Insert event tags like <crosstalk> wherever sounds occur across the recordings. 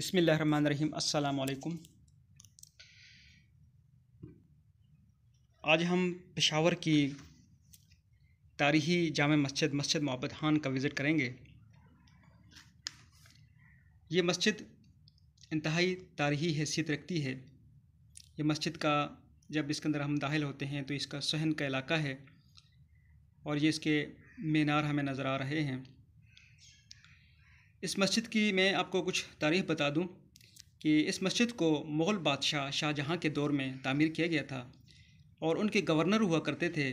अस्सलाम वालेकुम आज हम पेशावर की तारीख़ी जाम मस्जिद मस्जिद मोहब्बत खान का विज़िट करेंगे ये मस्जिद इंतहाई तारीख़ी हैसियत रखती है ये मस्जिद का जब इसके अंदर हम दाखिल होते हैं तो इसका सहन का इलाका है और ये इसके मीनार हमें नज़र आ रहे हैं इस मस्जिद की मैं आपको कुछ तारीख बता दूं कि इस मस्जिद को मुग़ल बादशाह शाहजहाँ के दौर में तामीर किया गया था और उनके गवर्नर हुआ करते थे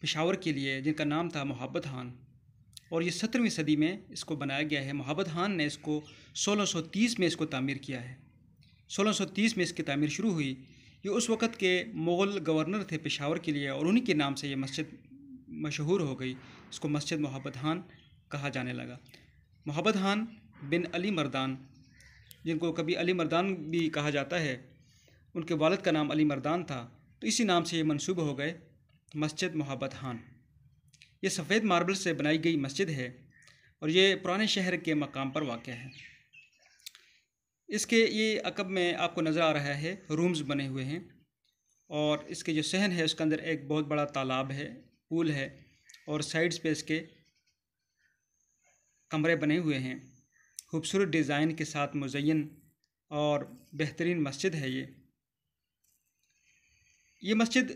पिशावर के लिए जिनका नाम था मोहब्बत खान और ये सत्रहवीं सदी में इसको बनाया गया है मोहब्बत खान ने इसको 1630 में इसको तामीर किया है 1630 में इसकी तामीर शुरू हुई ये उस वक़्त के मुग़ल गवर्नर थे पेशावर के लिए और उन्हीं के नाम से ये मस्जिद मशहूर हो गई इसको मस्जिद मोहब्बत खान कहा जाने लगा मोहब्बत खान बिन अली मर्दान जिनको कभी अली मर्दान भी कहा जाता है उनके वालद का नाम अली मर्दान था तो इसी नाम से ये मनसूब हो गए मस्जिद मोहब्बत खान ये सफ़ेद मार्बल से बनाई गई मस्जिद है और ये पुराने शहर के मकाम पर वाक़ है इसके ये अकब में आपको नज़र आ रहा है रूम्स बने हुए हैं और इसके जो सहन है उसके अंदर एक बहुत बड़ा तालाब है पूल है और साइड्स पे इसके कमरे बने हुए हैं खूबसूरत डिज़ाइन के साथ मुजैन और बेहतरीन मस्जिद है ये ये मस्जिद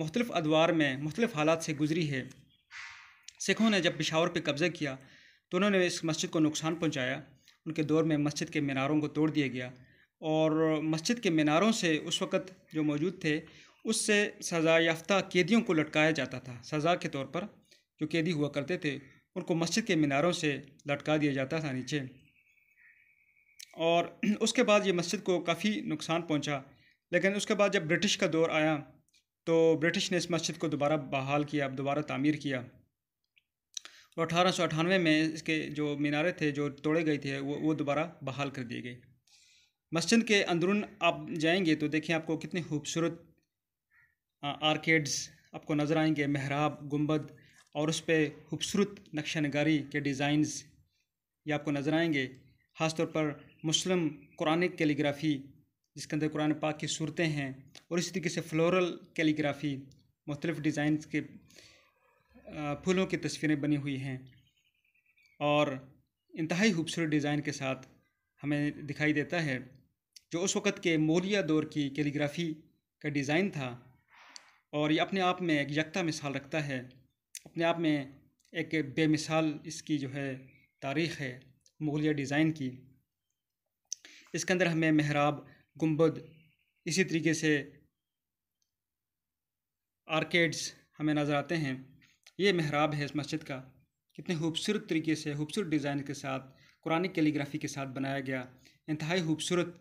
मुख्तलफ़ अदवार में मुख्तलिफ़ हालात से गुज़री है सिखों ने जब पिशावर पर कब्ज़ा किया तो उन्होंने इस मस्जिद को नुकसान पहुँचाया उनके दौर में मस्जिद के मीनारों को तोड़ दिया गया और मस्जिद के मीनारों से उस वक़्त जो मौजूद थे उससे सज़ा याफ्ता कैदियों को लटकाया जाता था सज़ा के तौर पर जो कैदी हुआ करते थे उनको मस्जिद के मीनारों से लटका दिया जाता था नीचे और <clears throat> उसके बाद ये मस्जिद को काफ़ी नुकसान पहुंचा लेकिन उसके बाद जब ब्रिटिश का दौर आया तो ब्रिटिश ने इस मस्जिद को दोबारा बहाल किया दोबारा तामीर किया और अठारह में इसके जो मीनारे थे जो तोड़े गए थे वो वो दोबारा बहाल कर दिए गए मस्जिद के अंदरून आप जाएंगे तो देखें आपको कितने खूबसूरत आर्केड्स आपको नज़र आएंगे महराब गुम्बद और उस पर खूबसूरत नक्शा नगारी के डिज़ाइंस ये आपको नज़र आएंगे ख़ासतौर पर मुस्लिम कुरान कैलीग्राफ़ी जिसके अंदर कुरान पाक की सूरतें हैं और इसी तरीके से फ्लोरल कैलीग्राफ़ी मुख्तलिफ़ डिज़ाइन के फूलों की तस्वीरें बनी हुई हैं और इंतहाई खूबसूरत डिज़ाइन के साथ हमें दिखाई देता है जो उस वक़्त के मौलिया दौर की कैलीग्राफ़ी का डिज़ाइन था और ये अपने आप में एक यकता मिसाल रखता है अपने आप में एक बेमिसाल इसकी जो है तारीख़ है मुगलिया डिज़ाइन की इसके अंदर हमें महराब गुम्बद इसी तरीके से आर्केड्स हमें नज़र आते हैं ये महराब है इस मस्जिद का कितने खूबसूरत तरीके से खूबसूरत डिज़ाइन के साथ कुरानी कैलीग्राफी के साथ बनाया गया इंतहाई खूबसूरत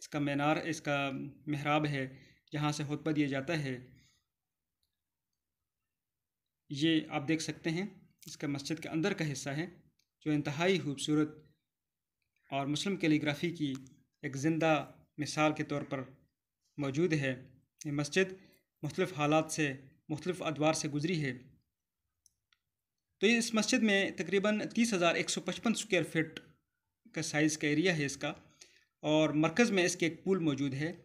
इसका मीनार इसका महराब है जहाँ से खुतबा दिया जाता है ये आप देख सकते हैं इसका मस्जिद के अंदर का हिस्सा है जो इंतहाई खूबसूरत और मुस्लिम कैलीग्राफी की एक ज़िंदा मिसाल के तौर पर मौजूद है ये मस्जिद मुख्तलिफ़ हालात से मुख्तलिफ़ अदवार से गुजरी है तो इस मस्जिद में तकरीबन तीस हज़ार एक सौ पचपन स्क्वायर फिट का साइज़ का एरिया है इसका और मरकज़ में इसके एक पुल मौजूद है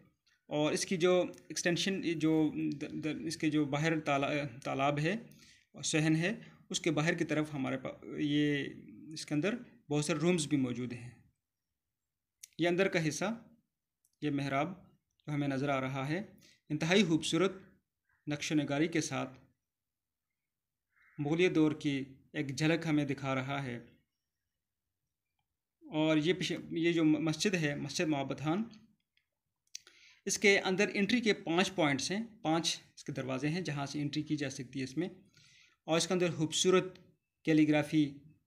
और इसकी जो एक्सटेंशन जो द, द, इसके जो बाहर ताला तालाब है सहन है उसके बाहर की तरफ हमारे पास ये इसके अंदर बहुत सारे रूम्स भी मौजूद हैं ये अंदर का हिस्सा ये महराब जो हमें नज़र आ रहा है इंतहाई खूबसूरत नक्श नगारी के साथ मुगलिया दौर की एक झलक हमें दिखा रहा है और ये ये जो मस्जिद है मस्जिद मोहब्बत इसके अंदर एंट्री के पांच पॉइंट्स हैं पांच इसके दरवाजे हैं जहाँ से एंट्री की जा सकती है इसमें और इसके अंदर खूबसूरत कैलीग्राफी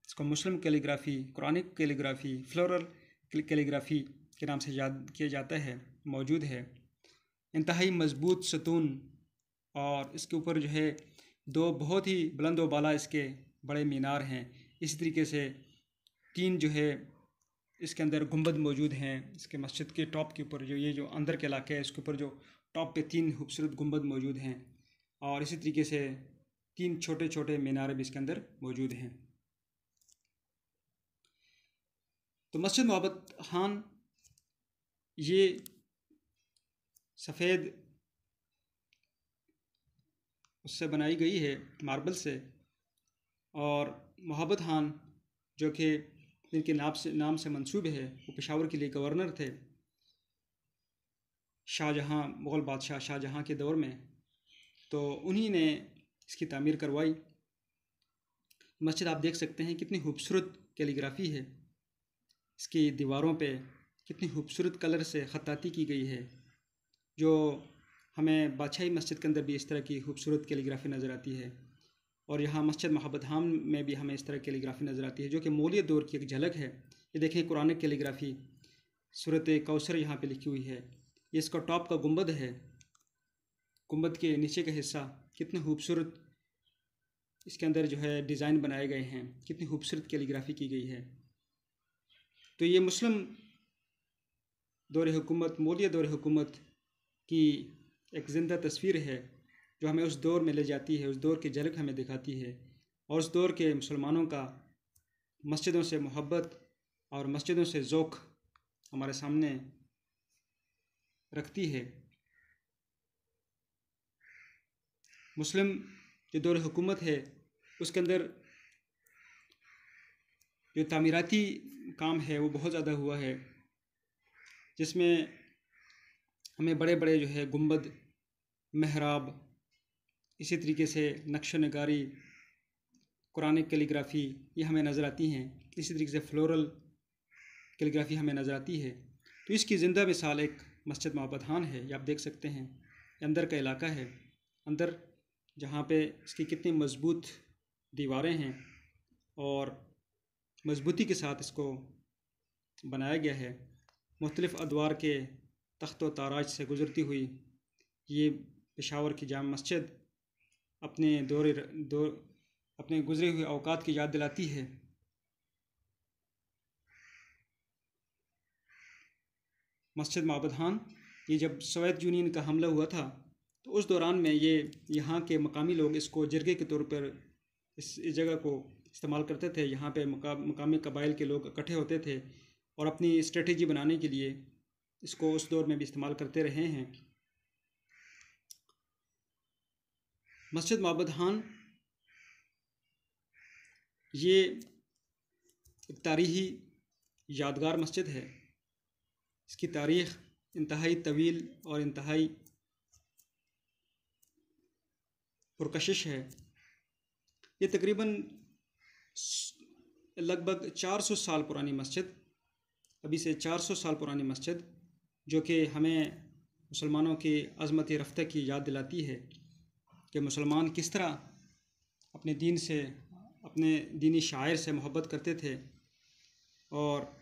इसको Muslim calligraphy Quranic calligraphy floral calligraphy के नाम से याद किया जाता है मौजूद है इंतहाई मजबूत सतून और इसके ऊपर जो है दो बहुत ही बुलंद वाला इसके बड़े मीनार हैं इसी तरीके से तीन जो है इसके अंदर गुंबद मौजूद हैं इसके मस्जिद के टॉप के ऊपर जो ये जो अंदर के इलाके हैं इसके ऊपर जो टॉप पे तीन खूबसूरत गुम्बद मौजूद हैं और इसी तरीके से तीन छोटे छोटे मीनार भी इसके अंदर मौजूद हैं तो मस्जिद मोहब्बत खान ये सफ़ेद उससे बनाई गई है मार्बल से और मोहब्बत खान जो कि जिनके नाम से नाम से मंसूब है वो पेशावर के लिए गवर्नर थे शाहजहाँ मुग़ल बादशाह शाहजहाँ के दौर में तो उन्हीं ने इसकी तमीर करवाई मस्जिद आप देख सकते हैं कितनी खूबसूरत कैलीग्राफी है इसकी दीवारों पे कितनी खूबसूरत कलर से ख़ताती की गई है जो हमें बादशाही मस्जिद के अंदर भी इस तरह की खूबसूरत कैलीग्राफी नज़र आती है और यहाँ मस्जिद महबत हाम में भी हमें इस तरह कैलीग्राफी नज़र आती है जो कि मौलिया दौर की एक झलक है ये देखें कुरान कैलीग्राफी सूरत कौसर यहाँ पर लिखी हुई है ये इसका टॉप का गुम्बद है गुम्बद के नीचे का हिस्सा कितने खूबसूरत इसके अंदर जो है डिज़ाइन बनाए गए हैं कितनी खूबसूरत कैलीग्राफी की गई है तो ये मुस्लिम दौर हुकूमत मौलिया दौर हुकूमत की एक ज़िंदा तस्वीर है जो हमें उस दौर में ले जाती है उस दौर की झलक हमें दिखाती है और उस दौर के मुसलमानों का मस्जिदों से मोहब्बत और मस्जिदों से जोख हमारे सामने रखती है मुस्लिम जो दौर हुकूमत है उसके अंदर जो तमीराती काम है वो बहुत ज़्यादा हुआ है जिसमें हमें बड़े बड़े जो है गुम्बद महराब इसी तरीके से नक्श नगारी कुरान कैलीग्राफ़ी ये हमें नज़र आती हैं इसी तरीके से फ्लोरल कैलीग्राफ़ी हमें नज़र आती है तो इसकी ज़िंदा मिसाल एक मस्जिद मोहब्बत है ये आप देख सकते हैं अंदर का इलाका है अंदर जहाँ पे इसकी कितनी मज़बूत दीवारें हैं और मज़बूती के साथ इसको बनाया गया है मुख्तलिफ़ अदवार के तख्त व ताराज से गुज़रती हुई ये पेशावर की जाम मस्जिद अपने दौरे दो अपने गुज़रे हुए अवकात की याद दिलाती है मस्जिद माबद ये जब सोवियत यूनियन का हमला हुआ था तो उस दौरान में ये यहाँ के मकामी लोग इसको जरगे के तौर पर इस, जगह को इस्तेमाल करते थे यहाँ पे मकामी कबाइल के लोग इकट्ठे होते थे और अपनी स्ट्रेटजी बनाने के लिए इसको उस दौर में भी इस्तेमाल करते रहे हैं मस्जिद मोहब्बत खान ये एक तारीखी यादगार मस्जिद है इसकी तारीख़ इंतहाई तवील और इंतहाई पुरकशिश है ये तकरीबन लगभग 400 साल पुरानी मस्जिद अभी से 400 साल पुरानी मस्जिद जो कि हमें मुसलमानों की अजमत रफ्ते की याद दिलाती है कि मुसलमान किस तरह अपने दीन से अपने दीनी शायर से मोहब्बत करते थे और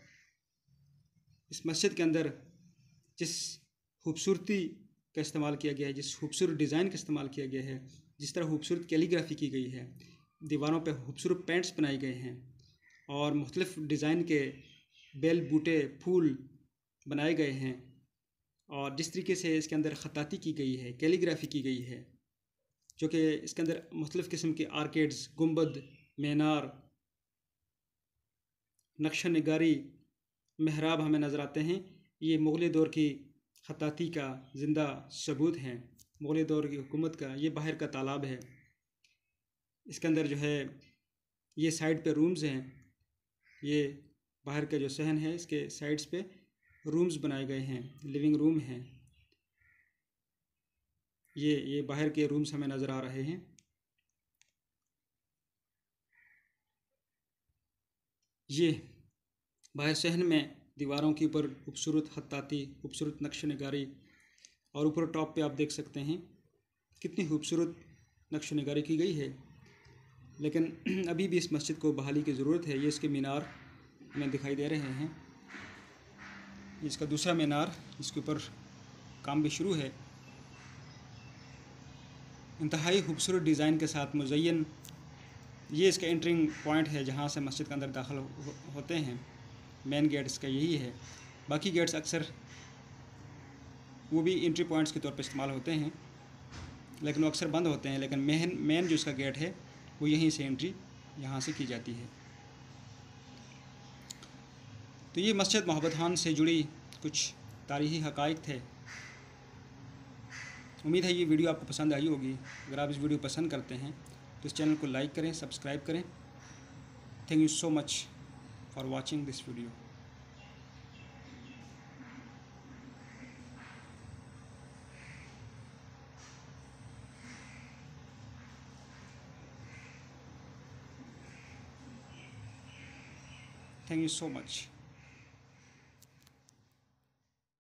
इस मस्जिद के अंदर जिस खूबसूरती का इस्तेमाल किया गया है जिस खूबसूरत डिज़ाइन का इस्तेमाल किया गया है जिस तरह खूबसूरत कैलीग्राफी की गई है दीवारों पर खूबसूरत पेंट्स बनाए गए हैं और मुख्तलिफ़ डिज़ाइन के बेल बूटे फूल बनाए गए हैं और जिस तरीके से इसके अंदर ख़ताती की गई है कैलीग्राफी की गई है जो कि इसके अंदर मुख्तलिफ़ किस्म के आर्किड्स गुम्बद मीनार नक्शा नगारी महराब हमें नज़र आते हैं ये मुग़ल दौर की ख़ताती का ज़िंदा सबूत हैं मुग़ल दौर की हुकूमत का ये बाहर का तालाब है इसके अंदर जो है ये साइड पे रूम्स हैं ये बाहर का जो सहन है इसके साइड्स पे रूम्स बनाए गए हैं लिविंग रूम हैं ये ये बाहर के रूम्स हमें नज़र आ रहे हैं ये बाहर सहन में दीवारों के ऊपर खूबसूरत हत्ताती खूबसूरत नक्श नगारी और ऊपर टॉप पे आप देख सकते हैं कितनी खूबसूरत नक्श नगारी की गई है लेकिन <clears throat> अभी भी इस मस्जिद को बहाली की ज़रूरत है ये इसके मीनार हमें दिखाई दे रहे हैं इसका दूसरा मीनार इसके ऊपर काम भी शुरू है इंतहाई खूबसूरत डिज़ाइन के साथ मुजैन ये इसका एंट्रिंग पॉइंट है जहाँ से मस्जिद के अंदर दाखिल हो, होते हैं मेन गेट इसका यही है बाकी गेट्स अक्सर वो भी इंट्री पॉइंट्स के तौर पर इस्तेमाल होते हैं लेकिन वो अक्सर बंद होते हैं लेकिन मेन मेन जो इसका गेट है वो यहीं से एंट्री यहाँ से की जाती है तो ये मस्जिद मोहब्बत खान से जुड़ी कुछ तारीखी हकाइक थे उम्मीद है ये वीडियो आपको पसंद आई होगी अगर आप इस वीडियो पसंद करते हैं तो इस चैनल को लाइक करें सब्सक्राइब करें thank you so much for watching this video Thank you so much.